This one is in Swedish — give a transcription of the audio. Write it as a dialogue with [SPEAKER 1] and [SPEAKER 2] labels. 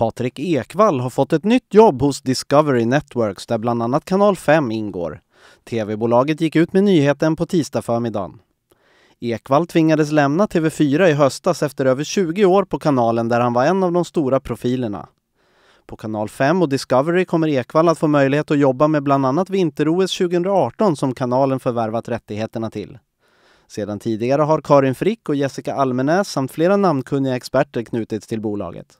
[SPEAKER 1] Patrik Ekvall har fått ett nytt jobb hos Discovery Networks där bland annat Kanal 5 ingår. TV-bolaget gick ut med nyheten på tisdag förmiddagen. Ekvall tvingades lämna TV4 i höstas efter över 20 år på kanalen där han var en av de stora profilerna. På Kanal 5 och Discovery kommer Ekvall att få möjlighet att jobba med bland annat vinter-OS 2018 som kanalen förvärvat rättigheterna till. Sedan tidigare har Karin Frick och Jessica Almenäs samt flera namnkunniga experter knutits till bolaget.